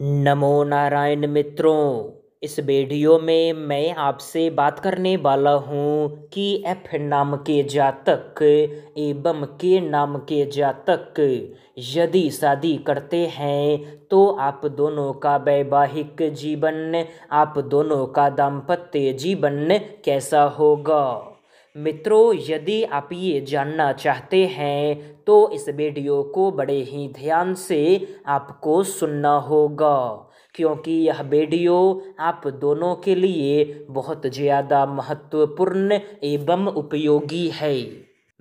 नमो नारायण मित्रों इस वीडियो में मैं आपसे बात करने वाला हूँ कि एफ नाम के जातक एवं के नाम के जातक यदि शादी करते हैं तो आप दोनों का वैवाहिक जीवन आप दोनों का दाम्पत्य जीवन कैसा होगा मित्रों यदि आप ये जानना चाहते हैं तो इस वीडियो को बड़े ही ध्यान से आपको सुनना होगा क्योंकि यह वीडियो आप दोनों के लिए बहुत ज़्यादा महत्वपूर्ण एवं उपयोगी है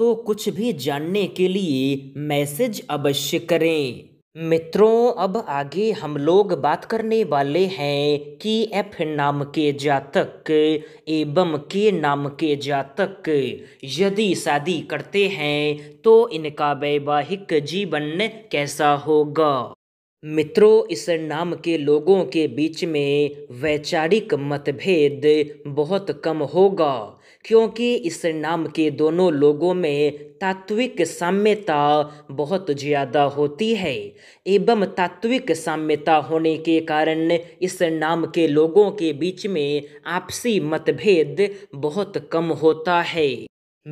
तो कुछ भी जानने के लिए मैसेज अवश्य करें मित्रों अब आगे हम लोग बात करने वाले हैं कि एफ नाम के जातक एवं के नाम के जातक यदि शादी करते हैं तो इनका वैवाहिक जीवन कैसा होगा मित्रों इस नाम के लोगों के बीच में वैचारिक मतभेद बहुत कम होगा क्योंकि इस नाम के दोनों लोगों में तात्विक साम्यता बहुत ज़्यादा होती है एवं तात्विक साम्यता होने के कारण इस नाम के लोगों के बीच में आपसी मतभेद बहुत कम होता है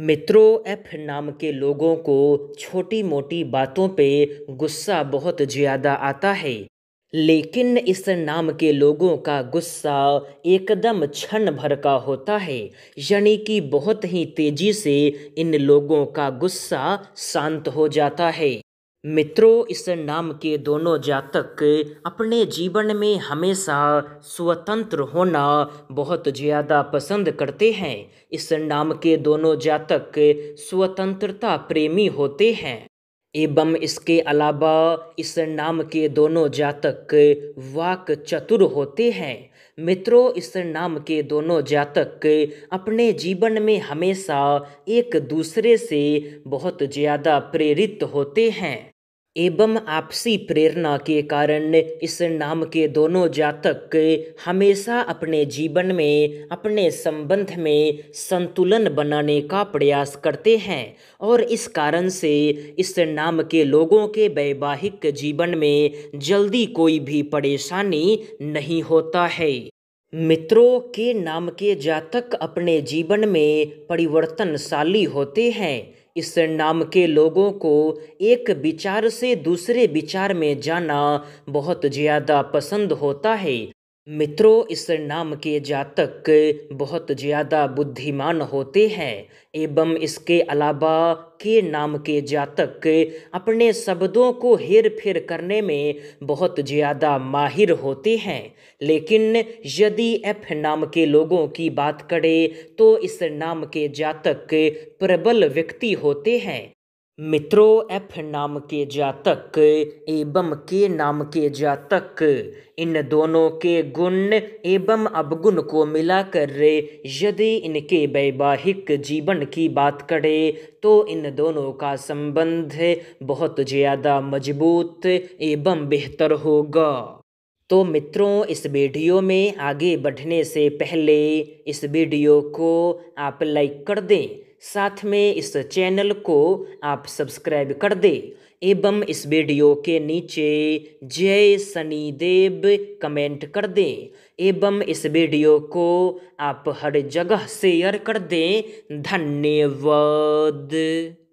मित्रों एफ नाम के लोगों को छोटी मोटी बातों पे गुस्सा बहुत ज़्यादा आता है लेकिन इस नाम के लोगों का गुस्सा एकदम क्षण भर का होता है यानी कि बहुत ही तेज़ी से इन लोगों का गुस्सा शांत हो जाता है मित्रों इस नाम के दोनों जातक अपने जीवन में हमेशा स्वतंत्र होना बहुत ज़्यादा पसंद करते हैं इस नाम के दोनों जातक स्वतंत्रता प्रेमी होते हैं एवं इसके अलावा इस नाम के दोनों जातक वाक चतुर होते हैं मित्रों इस नाम के दोनों जातक अपने जीवन में हमेशा एक दूसरे से बहुत ज़्यादा प्रेरित होते हैं एवं आपसी प्रेरणा के कारण इस नाम के दोनों जातक हमेशा अपने जीवन में अपने संबंध में संतुलन बनाने का प्रयास करते हैं और इस कारण से इस नाम के लोगों के वैवाहिक जीवन में जल्दी कोई भी परेशानी नहीं होता है मित्रों के नाम के जातक अपने जीवन में परिवर्तनशाली होते हैं इस नाम के लोगों को एक विचार से दूसरे विचार में जाना बहुत ज़्यादा पसंद होता है मित्रों इस नाम के जातक बहुत ज़्यादा बुद्धिमान होते हैं एवं इसके अलावा के नाम के जातक अपने शब्दों को हेर फेर करने में बहुत ज़्यादा माहिर होते हैं लेकिन यदि एफ नाम के लोगों की बात करें तो इस नाम के जातक प्रबल व्यक्ति होते हैं मित्रों एफ नाम के जातक एवं के नाम के जातक इन दोनों के गुण एवं अवगुण को मिलाकर यदि इनके वैवाहिक जीवन की बात करें तो इन दोनों का संबंध बहुत ज़्यादा मजबूत एवं बेहतर होगा तो मित्रों इस वीडियो में आगे बढ़ने से पहले इस वीडियो को आप लाइक कर दें साथ में इस चैनल को आप सब्सक्राइब कर दे एवं इस वीडियो के नीचे जय शनिदेव कमेंट कर दें एवं इस वीडियो को आप हर जगह शेयर कर दें धन्यवाद